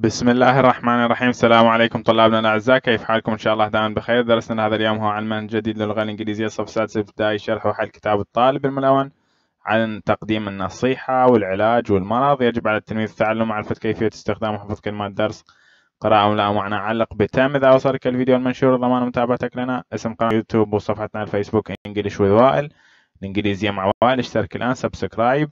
بسم الله الرحمن الرحيم السلام عليكم طلابنا الاعزاء كيف حالكم ان شاء الله دائما بخير درسنا هذا اليوم هو عن منهج جديد للغه الانجليزيه الصف السادس ابتدائي شرح وحل كتاب الطالب الملون عن تقديم النصيحه والعلاج والمرض يجب على التلميذ التعلم معرفه كيفيه استخدام وحفظ كلمات درس قراءة ولا معنى علق بتم إذا وصلك الفيديو المنشور ضمان متابعتك لنا اسم قناة يوتيوب وصفحتنا الفيسبوك انجلش وذ وائل الإنجليزية مع وائل اشترك الآن سبسكرايب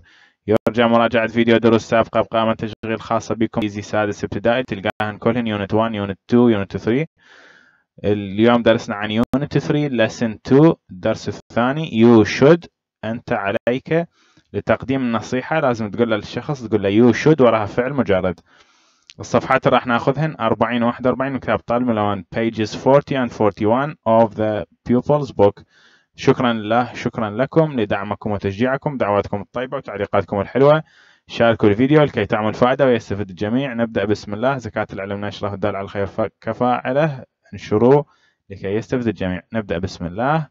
يرجى مراجعة فيديو دروس سابقة بقائمة تشغيل خاصة بكم إيزي سادس ابتدائي تلقاهن كلهن يونت 1 يونت 2 يونت 3 اليوم درسنا عن يونت 3 لسن 2 الدرس الثاني يو شود أنت عليك لتقديم النصيحة لازم تقول للشخص تقول له يو شود وراها فعل مجرد الصفحات اللي راح ناخذهن 40 و 41 من كتاب طالب ملوان بيجز 40 and 41 of the pupils book شكرا لله شكرا لكم لدعمكم وتشجيعكم دعواتكم الطيبة وتعليقاتكم الحلوة شاركوا الفيديو لكي تعمل فائدة ويستفيد الجميع نبدأ بسم الله زكاة العلم نشره الدال على الخير كفاعله انشروه لكي يستفيد الجميع نبدأ بسم الله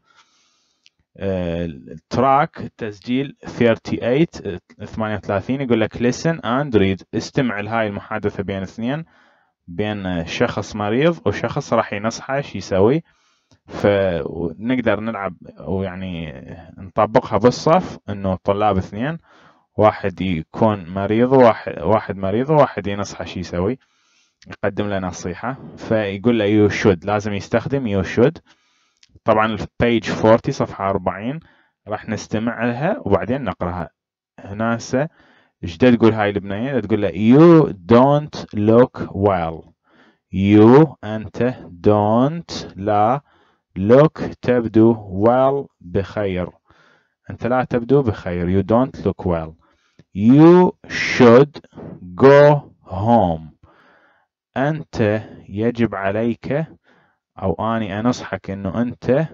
التراك آه، تسجيل 38 38 آه، يقول لك listen and read استمع لهاي المحادثة بين اثنين بين آه، شخص مريض وشخص راح ينصحه شو يسوي فنقدر نلعب ويعني نطبقها بالصف انه الطلاب اثنين واحد يكون مريض وواحد واحد مريض وواحد ينصحه شو يسوي يقدم له نصيحة فيقول له يو شود لازم يستخدم يو شود طبعا البيج 40 صفحة 40 راح نستمع لها وبعدين نقراها هنا هسه ايش تقول هاي البنية تقول له يو دونت لوك ويل يو انت دونت لا look تبدو well بخير أنت لا تبدو بخير you don't look well you should go home أنت يجب عليك أو أني أنصحك أنه أنت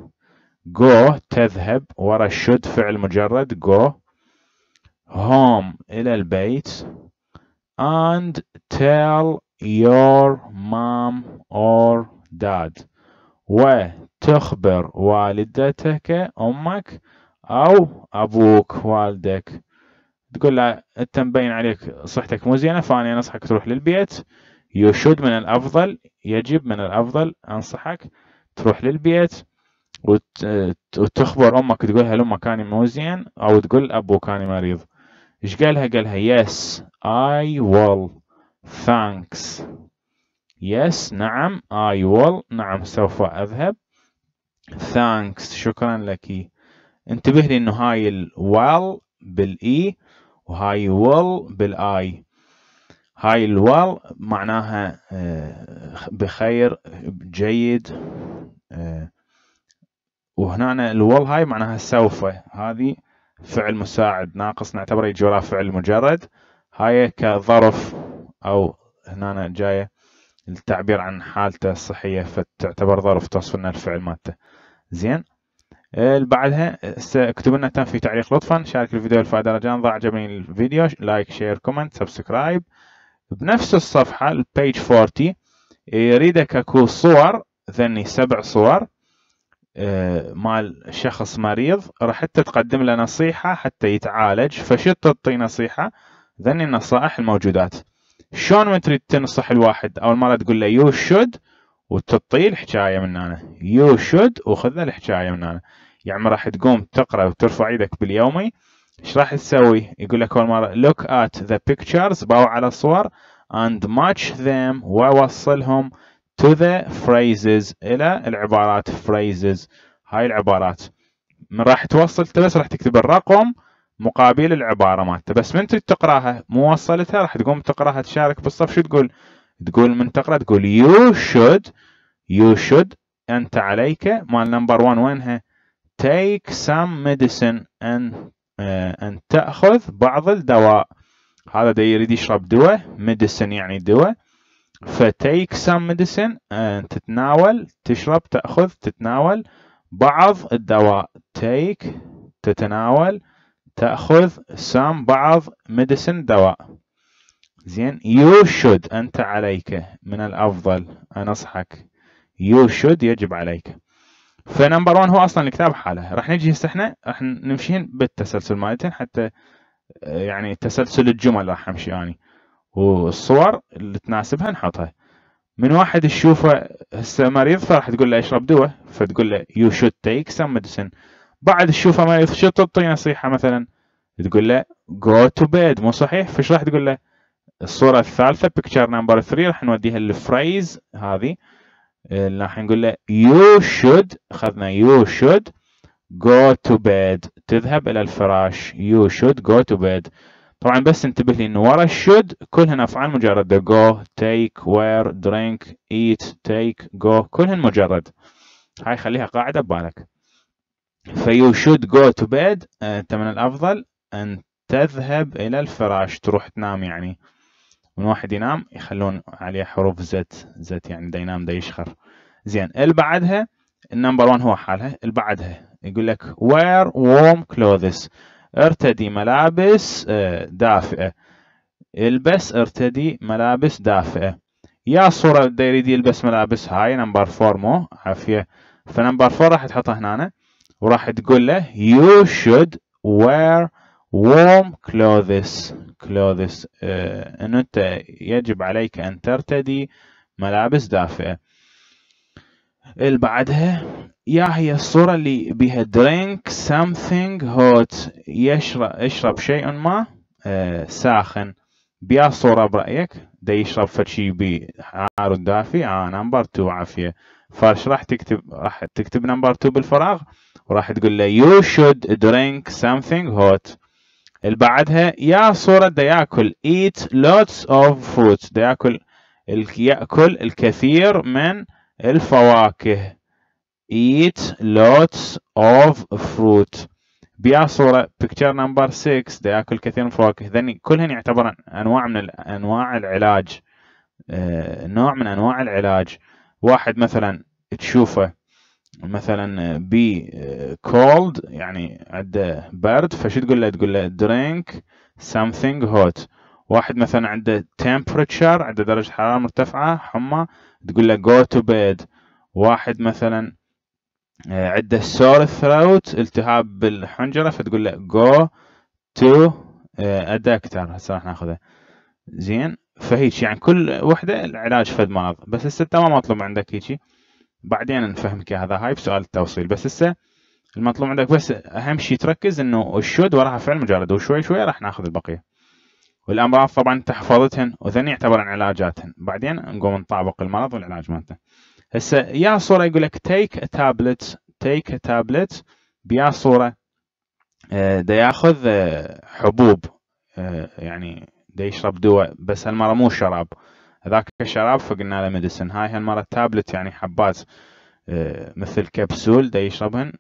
go تذهب ورا should فعل مجرد go home إلى البيت and tell your mom or dad وتخبر والدتك أمك أو أبوك والدك تقول له أنت مبين عليك صحتك مو زينة فأنا أنصحك تروح للبيت يشد من الأفضل يجب من الأفضل أنصحك تروح للبيت وتخبر أمك تقول هل أمك كان مو زين أو تقول أبوك كان مريض إيش قالها قالها yes I will thanks Yes نعم I will نعم سوف أذهب Thanks شكرا لك انتبه لي انه هاي ال will بالاي e وهاي will بالاي هاي ال will معناها آه، بخير جيد آه، وهنا ال will هاي معناها سوف هذه فعل مساعد ناقص نعتبره يجي فعل مجرد هاي كظرف او هنا جايه للتعبير عن حالته الصحية فتعتبر ظرف توصف لنا الفعل مالته زين آه، بعدها آه، اكتب لنا تم في تعليق لطفا شارك الفيديو الفائده رجاء ضع عجبني الفيديو لايك شير كومنت سبسكرايب بنفس الصفحة البيج 40 يريدك اكو صور ذني سبع صور آه، مال شخص مريض راح حتى تقدم له نصيحة حتى يتعالج فشو تعطي نصيحة ذني النصائح الموجودات شلون ما تريد تنصح الواحد اول مره تقول له يو شود وتطي الحكايه من هنا يو شود وخذ الحكايه من هنا يعني ما راح تقوم تقرا وترفع ايدك باليومي ايش راح تسوي؟ يقول لك اول مره look at the pictures باو على الصور and match them ووصلهم to the phrases الى العبارات phrases هاي العبارات من راح توصل انت بس راح تكتب الرقم مقابل العبارة مالته بس من تريد تقراها مو وصلتها راح تقوم تقراها تشارك بالصف شو تقول تقول من تقرا تقول يو should يو should انت عليك مال نمبر 1 وينها take some medicine ان ان آه، تاخذ بعض الدواء هذا دا يريد يشرب دواء medicine يعني دواء فتيك سم ميديسن تتناول تشرب تأخذ تتناول بعض الدواء تيك تتناول تأخذ سام بعض ميديسن دواء زين يو شود أنت عليك من الأفضل أنصحك يو شود يجب عليك فنمبر 1 هو أصلا الكتاب حاله راح نجي هسه احنا راح نمشيين بالتسلسل مالتين حتى آه، يعني تسلسل الجمل راح أمشي أني يعني. والصور اللي تناسبها نحطها من واحد تشوفه هسه مريض فراح تقول له اشرب دواء فتقول له يو شود تيك سام ميديسن بعد تشوفه ما شو تعطي نصيحة مثلا تقول له جو تو بيد مو صحيح فايش راح تقول له الصورة الثالثة بيكتشر نمبر 3 راح نوديها للفريز هذه آه، راح نقول له يو شود اخذنا يو شود go to bed تذهب إلى الفراش you should go to bed طبعا بس انتبه لي انه ورا should كلهن افعال مجردة go take wear drink eat take go كلهن مجرد هاي خليها قاعدة ببالك فيو شود جو تو بيد انت من الافضل ان تذهب الى الفراش تروح تنام يعني من واحد ينام يخلون عليه حروف زت زت يعني دا ينام دا يشخر زين اللي بعدها النمبر 1 هو حالها اللي بعدها يقول لك wear warm clothes ارتدي ملابس آه، دافئه البس ارتدي ملابس دافئه يا صورة دا يريد يلبس ملابس هاي نمبر 4 مو عافيه فنمبر 4 راح تحطها هنا وراح تقول له you should wear warm clothes clothes uh, انه انت يجب عليك ان ترتدي ملابس دافئه اللي بعدها يا هي الصورة اللي بها drink something hot يشرب اشرب شيء ما uh, ساخن بيا صورة برأيك دا يشرب فشي بي حار ودافي اه نمبر 2 عافية فاش راح تكتب راح تكتب نمبر 2 بالفراغ وراح تقول له يو should drink something hot اللي بعدها يا صورة دا ياكل eat lots of fruit دا ياكل ياكل الكثير من الفواكه eat lots of fruit بيا صورة picture number 6 دا ياكل كثير من الفواكه ذني كلهن يعتبر انواع من انواع العلاج آه، نوع من انواع العلاج واحد مثلا تشوفه مثلا بي كولد يعني عنده برد فشو تقول له تقول له درينك something hot واحد مثلا عنده temperature عنده درجة حرارة مرتفعة حمى تقول له go to bed واحد مثلا آه، عنده sore throat التهاب بالحنجرة فتقول له go to آه، a doctor هسه راح ناخذها زين فهيك يعني كل وحدة العلاج فد مرض بس هسه ما مطلوب عندك هيجي بعدين نفهمك هذا هاي بسؤال التوصيل بس هسه المطلوب عندك بس اهم شيء تركز انه الشود وراها فعل مجرد وشوي شوي راح ناخذ البقيه والامراض طبعا تحفظتهن حفظتهن يعتبر علاجاتهن بعدين نقوم نطابق المرض والعلاج مالته هسه يا صوره يقول لك تيك تابلت تيك تابلت بيا صوره آه، دا ياخذ آه، حبوب آه، يعني دا يشرب دواء بس هالمره مو شراب هذاك شراب فقلنا له ميديسن هاي هالمرة تابلت يعني حبات آه، مثل كبسول دا يشربهن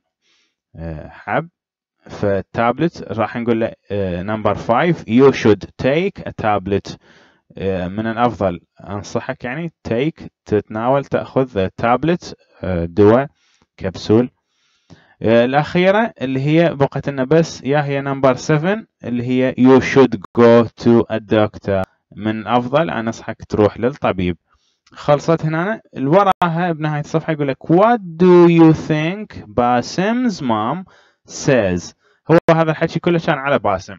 آه، حب فالتابلت راح نقول له آه، نمبر 5 يو شود تيك ا تابلت من الافضل انصحك يعني تيك تتناول تاخذ تابلت دواء كبسول الاخيره اللي هي بقت لنا بس يا هي نمبر 7 اللي هي يو شود جو تو ا دكتور من الأفضل أن أنصحك تروح للطبيب خلصت هنا الوراها بنهاية الصفحة يقول لك What do you think باسم's mom says هو هذا الحكي كله كان على باسم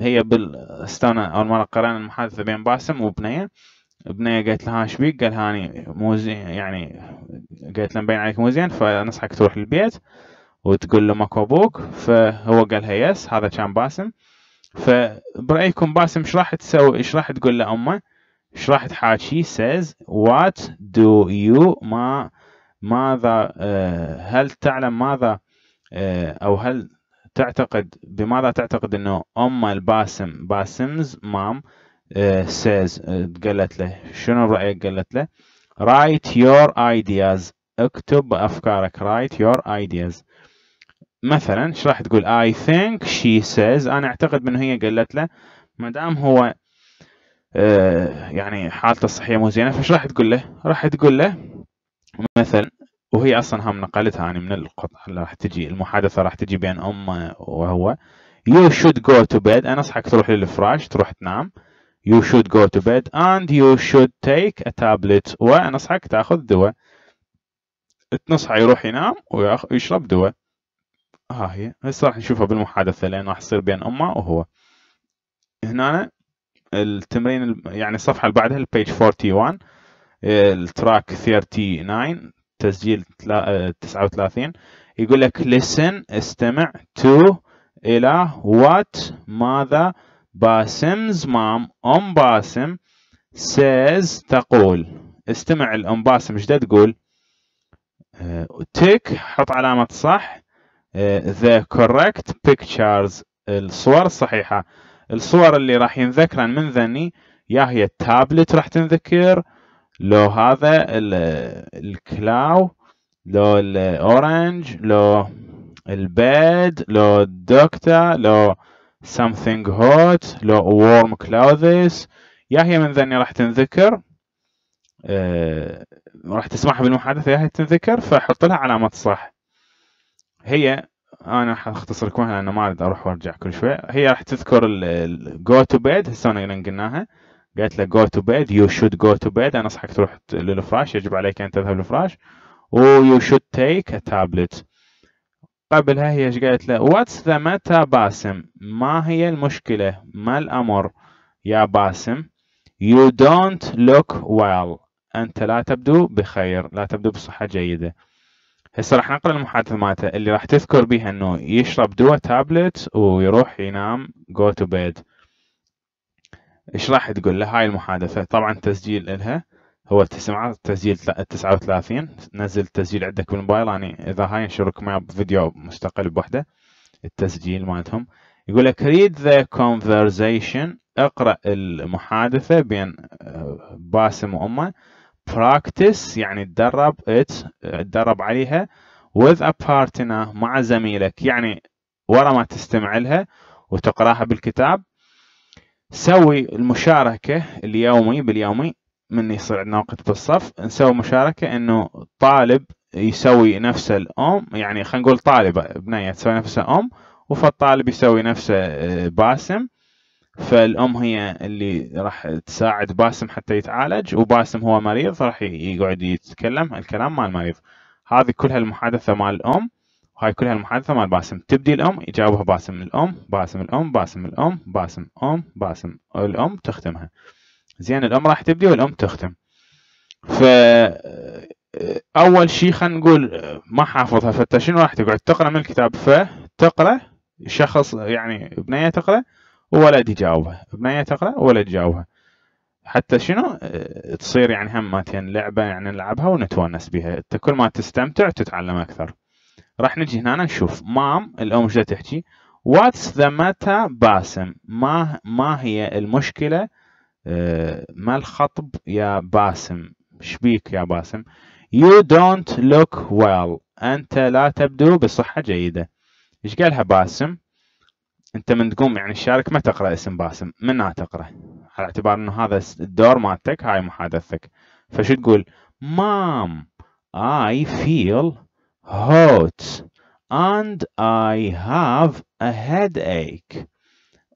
هي بالستانة أول مرة قرأنا المحادثة بين باسم وبنية بنية قالت لها ايش بيك؟ قال هاني مو زين يعني قالت له مبين عليك مو زين فانصحك تروح البيت وتقول له ماكو ابوك فهو قال لها يس هذا كان باسم فبرايكم باسم ايش راح تسوي ايش راح تقول لامه ايش راح تحاكي سيز وات دو يو ما ماذا آه، هل تعلم ماذا آه، او هل تعتقد بماذا تعتقد انه ام الباسم باسمز مام سيز آه، قالت له شنو رايك قالت له write your ideas اكتب افكارك write your ideas مثلا ايش راح تقول I think she says انا اعتقد انه هي قالت له ما دام هو آه، يعني حالته الصحيه مو زينه فايش راح تقول له؟ راح تقول له مثلا وهي اصلا هم نقلتها يعني من القطعه اللي راح تجي المحادثه راح تجي بين امه وهو You should go to bed انا اصحك تروح للفراش تروح تنام You should go to bed and you should take a tablet وانا اصحك تاخذ دواء تنصحه يروح ينام ويشرب دواء ها آه، هي هسه راح نشوفها بالمحادثة لأن راح يصير بين أمه وهو هنا التمرين يعني الصفحة اللي بعدها البيج 41 التراك 39 تسجيل 39 آه، يقول لك listen استمع to إلى what ماذا باسم's mom أم باسم says تقول استمع الأم باسم ايش تقول تك آه، حط علامة صح ذا كوركت بيكتشرز الصور الصحيحة الصور اللي راح ينذكرن من ذني يا هي التابلت راح تنذكر لو هذا الكلاو لو الاورنج لو البيد لو الدكتور لو something hot لو warm clothes يا هي من ذني راح تنذكر أه راح تسمعها بالمحادثة يا هي تنذكر فحط لها علامة صح هي انا حاختصر لكم لان ما اريد اروح وارجع كل شوي هي راح تذكر الجو تو بيد هسه انا قلناها قالت له جو تو بيد يو شود جو تو بيد انا انصحك تروح للفراش يجب عليك ان تذهب للفراش ويو شود تيك ا تابلت قبلها هي ايش قالت له واتس ذا متى باسم ما هي المشكله ما الامر يا باسم يو دونت لوك ويل انت لا تبدو بخير لا تبدو بصحه جيده هسه راح نقرا المحادثه مالته اللي راح تذكر بيها انه يشرب دواء تابلت ويروح ينام جو تو بيد ايش راح تقول له هاي المحادثه طبعا تسجيل الها هو تسمع تسجيل 39 نزل التسجيل عندك بالموبايل يعني اذا هاي نشرك معه فيديو مستقل بوحده التسجيل مالتهم يقول لك read the conversation اقرا المحادثه بين آه، باسم وامه practice يعني تدرب it تدرب عليها with a partner مع زميلك يعني ورا ما تستمع لها وتقراها بالكتاب سوي المشاركة اليومي باليومي من يصير عندنا وقت بالصف نسوي مشاركة انه طالب يسوي نفسه الام يعني خلينا نقول طالبة بنية تسوي نفسها ام وفالطالب يسوي نفسه آه، باسم فالام هي اللي راح تساعد باسم حتى يتعالج وباسم هو مريض راح يقعد يتكلم الكلام مال المريض هذه كلها المحادثه مال الام وهاي كلها المحادثه مال باسم تبدي الام يجاوبها باسم الام باسم الام باسم الام باسم ام باسم الام تختمها زين الام راح تبدي والام تختم ف اول شيء خلينا نقول ما حافظها فانت شنو راح تقعد تقرا من الكتاب فتقرا شخص يعني بنيه تقرا ولا تجاوبها بنية تقرأ ولا تجاوبها حتى شنو آه، تصير يعني همتين يعني لعبة يعني نلعبها ونتونس بها انت كل ما تستمتع تتعلم أكثر راح نجي هنا نشوف مام الأم شو تحكي واتس ذا متا باسم ما ما هي المشكلة آه، ما الخطب يا باسم شبيك يا باسم يو دونت لوك ويل أنت لا تبدو بصحة جيدة إيش قالها باسم انت من تقوم يعني الشارك ما تقرا اسم باسم منها تقرا على اعتبار انه هذا الدور مالتك هاي محادثتك فشو تقول مام فيل هوت اند اي هاف ا هيد ايك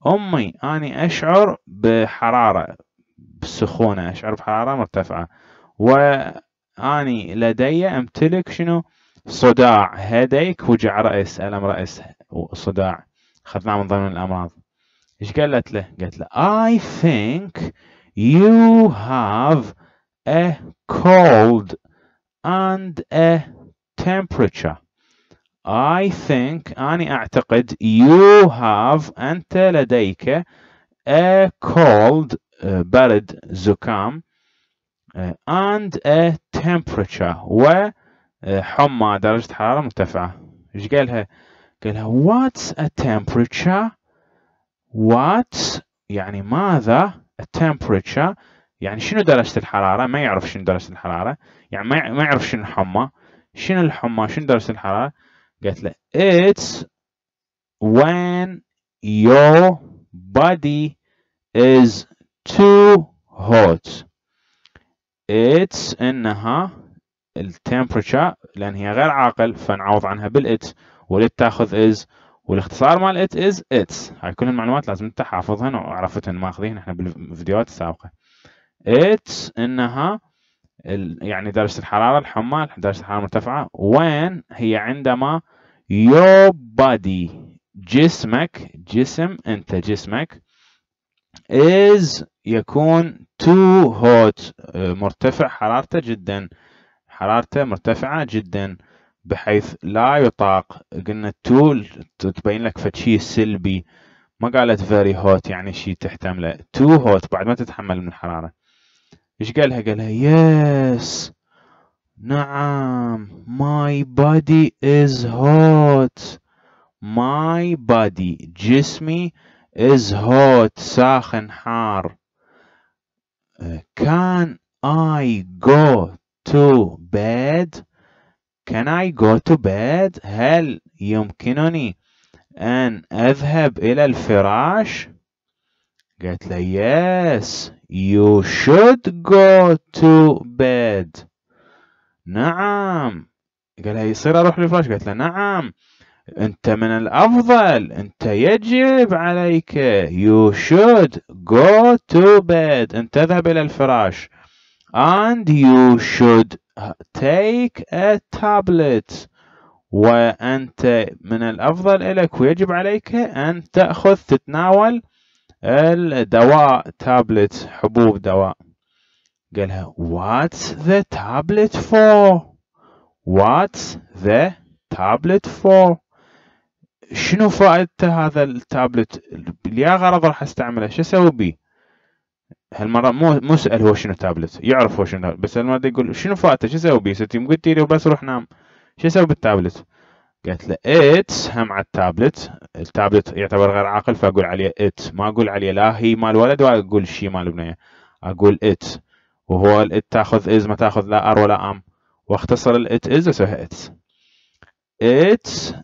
امي اني اشعر بحراره بسخونه اشعر بحراره مرتفعه واني لدي امتلك شنو صداع ايك وجع راس الم راس صداع اخذناه من ضمن الأمراض ايش قالت له؟ قالت له I think you have a cold and a temperature I think أنا أعتقد you have أنت لديك a cold آه، برد زكام آه، and a temperature وحمى آه، درجة حرارة مرتفعة ايش قالها؟ قالها what's a temperature what يعني ماذا a temperature يعني شنو درجة الحرارة ما يعرف شنو درجة الحرارة يعني ما يعرف شنو الحمى شنو الحمى شنو درجة الحرارة قالت له it's when your body is too hot it's انها التمبرتشر لان هي غير عاقل فنعوض عنها بالات وليت تاخذ از والاختصار مال ات از اتس هاي كل المعلومات لازم انت حافظهن وعرفتهن ماخذين احنا بالفيديوهات السابقه اتس انها يعني درجه الحراره الحمى درجه الحراره المرتفعه وين هي عندما your body جسمك جسم انت جسمك is يكون too hot مرتفع حرارته جدا حرارته مرتفعة جدا بحيث لا يطاق قلنا تول تبين لك فد سلبي ما قالت فيري هوت يعني شيء تحتمله تو هوت بعد ما تتحمل من الحرارة ايش قالها قالها yes نعم ماي بادي از هوت ماي بادي جسمي از هوت ساخن حار كان اي جو تو بيد Can I go to bed? هل يمكنني أن أذهب إلى الفراش؟ قالت له yes you should go to bed نعم قال لها يصير أروح للفراش قالت له نعم أنت من الأفضل أنت يجب عليك you should go to bed أنت تذهب إلى الفراش and you should uh, take a tablet وأنت من الأفضل لك ويجب عليك أن تأخذ تتناول الدواء تابلت حبوب دواء قالها what's the tablet for what's the tablet for شنو فائدة هذا التابلت يا غرض راح استعمله شو اسوي بيه هالمره مو مو سال هو شنو تابلت يعرف هو شنو بس المرة يقول شنو فاته شو اسوي بيه ستي قلت لي بس روح نام شو اسوي بالتابلت قالت له اتس هم على التابلت التابلت يعتبر غير عاقل فاقول عليه ات ما اقول عليه لا هي مال ولد ولا اقول شي مال بنيه اقول ات وهو الات تاخذ از ما تاخذ لا ار ولا ام واختصر الات از اسويها اتس اتس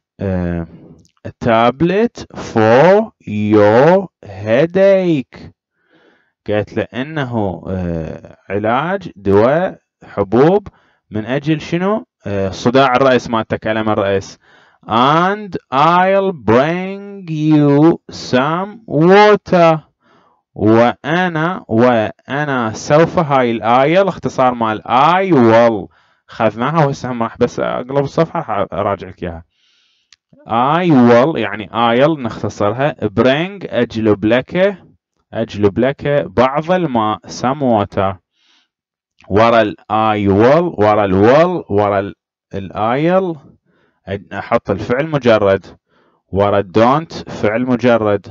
تابلت فور يور هيديك قالت له انه آه، علاج دواء حبوب من اجل شنو آه، صداع الراس مالتك الم الراس and I'll bring you some water وأنا وأنا سوف هاي الآية الاختصار مال اي will خذناها وهسه راح بس أقلب الصفحة أراجع لك إياها I will يعني I'll نختصرها bring أجلب لك أجلب لك بعض الماء some water ورا الآي will ورا الول ورا الآيل أحط الفعل مجرد ورا الدونت فعل مجرد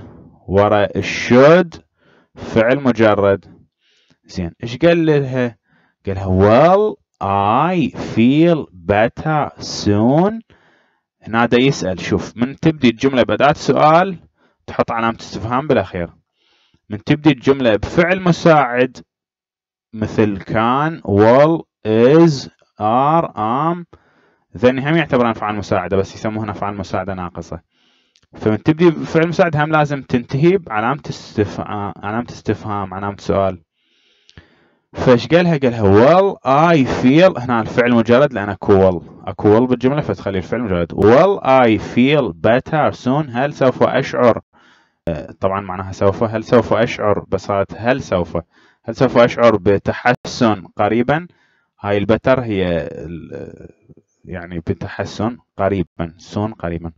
ورا الشود فعل مجرد زين ايش قال لها؟ قال لها well I feel better soon هنا دا يسأل شوف من تبدي الجملة بأداة سؤال تحط علامة استفهام بالأخير من تبدي الجملة بفعل مساعد مثل كان will is are am ذن هم يعتبران افعال مساعدة بس يسموهن افعال مساعدة ناقصة فمن تبدي بفعل مساعد هم لازم تنتهي بعلامة استفهام علامة استفهام علامة سؤال فايش قالها؟ قالها well I feel هنا الفعل مجرد لأن أكو well أكو well بالجملة فتخلي الفعل مجرد well I feel better soon هل سوف أشعر طبعا معناها سوف هل سوف أشعر بصارت هل سوف هل سوف أشعر بتحسن قريبا هاي البتر هي يعني بتحسن قريبا سون قريبا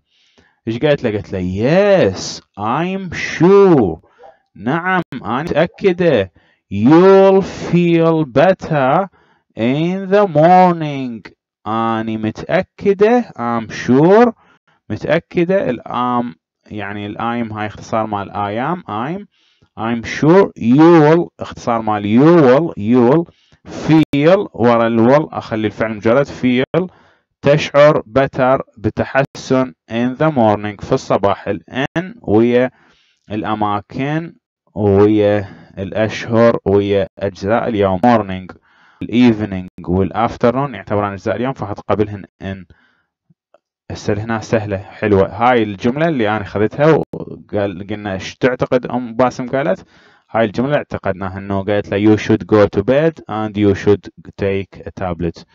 ايش قالت له قالت له يس I'm sure نعم أنا متأكدة you'll feel better in the morning اني متأكدة I'm sure متأكدة الام يعني الايم هاي اختصار مال ايام ايم I'm sure يو ويل اختصار مال يو ويل يو ويل feel ورا الول اخلي الفعل مجرد feel تشعر better بتحسن in the morning في الصباح الان ويا الاماكن ويا الاشهر ويا اجزاء اليوم morning الايفنينج والافترنون يعتبران اجزاء اليوم فحط قبلهن ان هسه هنا سهله حلوه هاي الجمله اللي انا خذتها وقال قلنا ايش تعتقد ام باسم قالت هاي الجمله اعتقدناها انه قالت له يو شود جو تو بيد اند يو شود تيك ا تابلت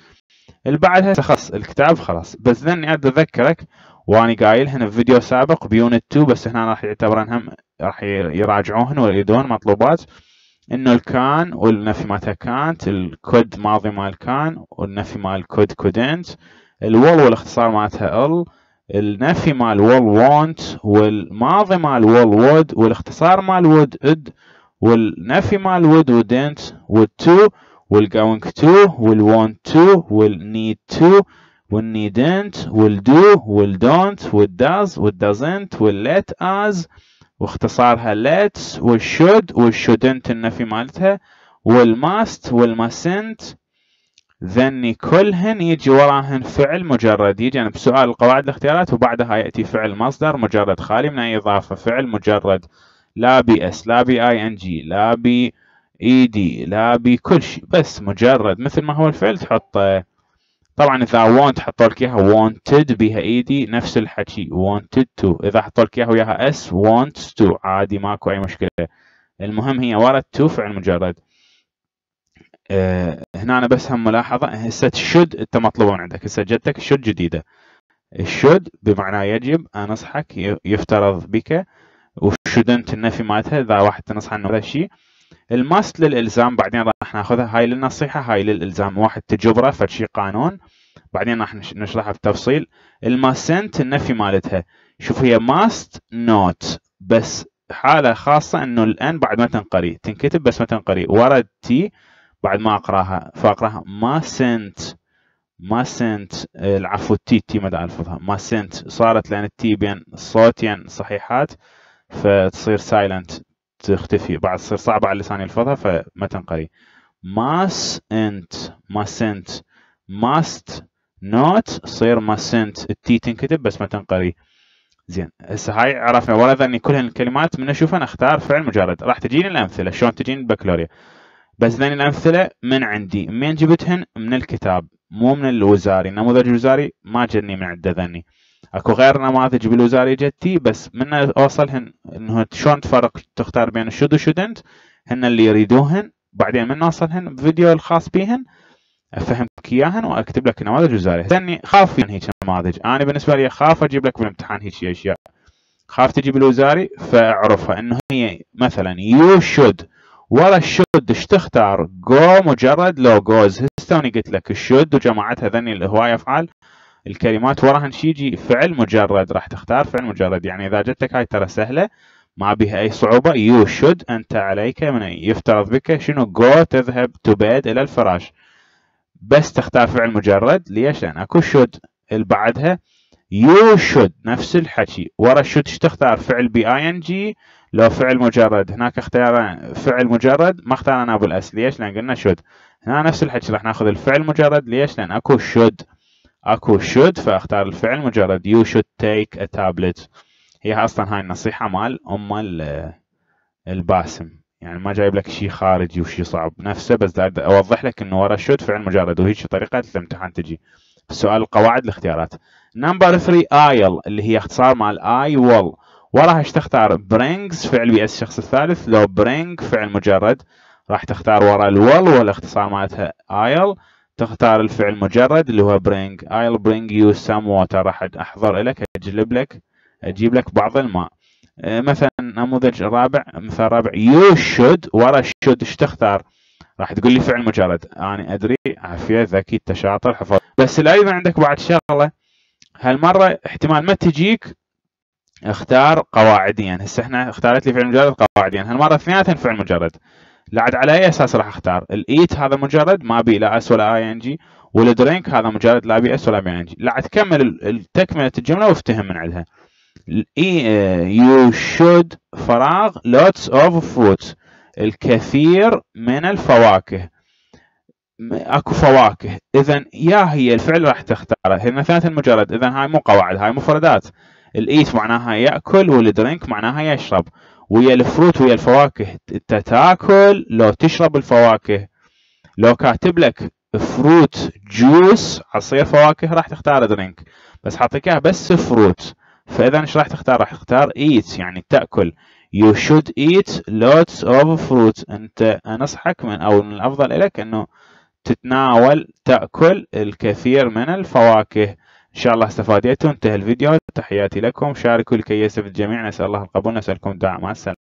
اللي بعدها خلاص الكتاب خلاص بس ذني اذكرك واني قايل هنا في فيديو سابق بيونت 2 بس هنا راح يعتبرن هم راح يراجعوهن ويريدون مطلوبات انه الكان والنفي مالته كانت الكود ماضي مال كان والنفي مال كود كودنت الول والاختصار مالتها ال النفي مال وول وونت والماضي مال وول وود والاختصار مال وود اد والنفي مال وود ودنت وود تو والجوينج تو والونت تو والنيد تو والنيدنت والدو والدونت والداز والدازنت والليت از واختصارها let والشود والشودنت النفي مالتها والماست والماسنت ذني كلهن يجي وراهن فعل مجرد يجي بسؤال القواعد الاختيارات وبعدها يأتي فعل مصدر مجرد خالي من أي إضافة فعل مجرد لا بي اس لا بي اي ان جي لا بي اي دي لا بي كل شيء بس مجرد مثل ما هو الفعل تحطه طبعا اذا want حطوا لك اياها wanted بها اي دي نفس الحكي wanted تو اذا حطوا لك اياها وياها اس wants تو عادي ماكو اي مشكله المهم هي ورد تو فعل مجرد أه هنا أنا بس هم ملاحظة هسه الشد أنت من عندك هسه جدتك الشد جديدة الشد بمعنى يجب أنصحك يفترض بك وشودنت النفي مالتها إذا واحد تنصح عنه هذا الشيء الماست للإلزام بعدين راح ناخذها هاي للنصيحة هاي للإلزام واحد تجبره فشي قانون بعدين راح نشرحها بالتفصيل الماسنت النفي مالتها شوف هي ماست نوت بس حالة خاصة انه الان بعد ما تنقري تنكتب بس ما تنقري ورد تي بعد ما اقراها فاقراها ما سنت ما سنت آه، العفو التي التي ما الفظها ما سنت صارت لان التي بين صوتين صحيحات فتصير سايلنت تختفي بعد تصير صعبه على اللسان يلفظها فما تنقري ماس انت سنت ماست نوت تصير ما سنت التي تنكتب بس ما تنقري زين هسه هاي عرفنا ولا ذني كل الكلمات من اشوفها اختار فعل مجرد راح تجيني الامثله شلون تجيني البكالوريا بس ذني الأمثلة من عندي منين جبتهن من الكتاب مو من الوزاري نموذج الوزاري ما جني من عنده ذني اكو غير نماذج بالوزاري جتي بس من اوصلهن انه شلون تفرق تختار بين شود وشدنت هن اللي يريدوهن بعدين من اوصلهن بفيديو الخاص بيهن افهمك اياهن واكتب لك نماذج وزاري ثاني خاف من هيك نماذج انا بالنسبه لي خاف اجيب لك بالامتحان هيك اشياء خاف تجيب الوزاري فاعرفها انه هي مثلا يو شود ورا الشد ايش تختار؟ جو مجرد لو جوز هسه قلت لك الشد وجماعتها ذني اللي هو يفعل الكلمات وراهن شي يجي فعل مجرد راح تختار فعل مجرد يعني اذا جتك هاي ترى سهله ما بها اي صعوبه يو شود انت عليك من يفترض بك شنو جو تذهب تو بيد الى الفراش بس تختار فعل مجرد ليش لان اكو شود اللي بعدها يو شود نفس الحكي ورا شود تختار فعل بي اي ان جي لو فعل مجرد هناك اختيار فعل مجرد ما اختارنا ابو الاس ليش لان قلنا شود هنا نفس الحكي راح ناخذ الفعل مجرد ليش لان اكو شود اكو شود فاختار الفعل مجرد يو شود تيك ا تابلت هي اصلا هاي النصيحه مال ام الباسم يعني ما جايب لك شيء خارجي وشيء صعب نفسه بس اوضح لك انه ورا شود فعل مجرد وهيك طريقه الامتحان تجي سؤال القواعد الاختيارات نمبر 3 ايل اللي هي اختصار مال اي وول وراح تختار برينجز فعل اس الشخص الثالث لو برينج فعل مجرد راح تختار ورا الول والاختصار مالتها ايل تختار الفعل مجرد اللي هو برينج I'll bring you some water راح احضر لك اجلب لك اجيب لك بعض الماء أه، مثلا نموذج رابع مثال رابع you should ورا should ايش تختار؟ راح تقول لي فعل مجرد انا ادري عافيه ذكي انت شاطر حفظ بس الايضا عندك بعد شغله هالمره احتمال ما تجيك اختار قواعديا يعني هسه احنا اختارت لي فعل مجرد قواعديا يعني هالمره اثنيناتهم فعل مجرد لعد على اي اساس راح اختار الايت هذا مجرد ما بي لا اس ولا اي ان جي والدرينك هذا مجرد لا بي اس ولا بي ان جي لا تكمل تكمله الجمله وافتهم من عندها يو شود آه، فراغ لوتس اوف فروت الكثير من الفواكه اكو فواكه اذا يا هي الفعل راح تختاره هي مثلا مجرد اذا هاي مو قواعد هاي مفردات الايت معناها ياكل والدرينك معناها يشرب ويا الفروت ويا الفواكه انت تاكل لو تشرب الفواكه لو كاتب لك فروت جوس عصير فواكه راح تختار درينك بس حاطك اياها بس فروت فاذا ايش راح تختار راح تختار ايت يعني تاكل you should eat lots of fruit انت انصحك من او من الافضل لك انه تتناول تاكل الكثير من الفواكه إن شاء الله استفادتم انتهى الفيديو تحياتي لكم شاركوا لكي يسعد الجميع نسأل الله القبول نسألكم الدعاء مع السلامة